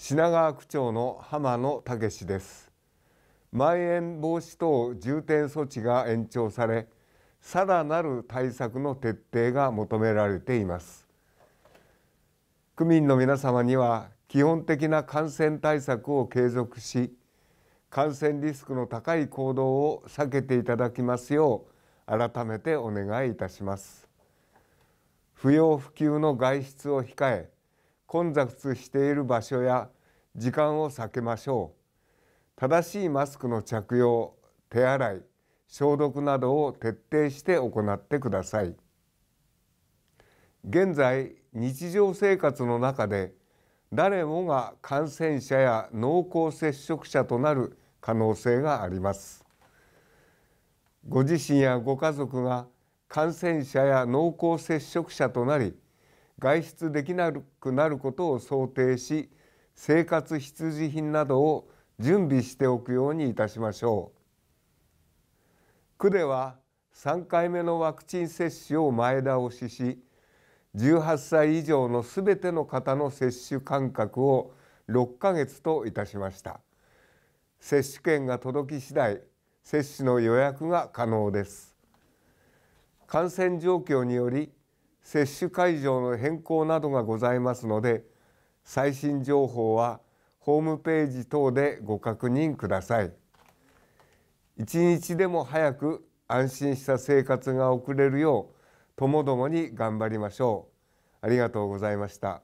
品川区長の浜野武です蔓延防止等重点措置が延長されさらなる対策の徹底が求められています区民の皆様には基本的な感染対策を継続し感染リスクの高い行動を避けていただきますよう改めてお願いいたします不要不急の外出を控え混雑している場所や時間を避けましょう正しいマスクの着用手洗い消毒などを徹底して行ってください現在日常生活の中で誰もが感染者や濃厚接触者となる可能性がありますご自身やご家族が感染者や濃厚接触者となり外出できなくなることを想定し生活必需品などを準備しておくようにいたしましょう。区では3回目のワクチン接種を前倒しし18歳以上のすべての方の接種間隔を6ヶ月といたしました。接種券が届き次第接種の予約が可能です。感染状況により接種会場の変更などがございますので最新情報はホームページ等でご確認ください一日でも早く安心した生活が送れるようともどもに頑張りましょうありがとうございました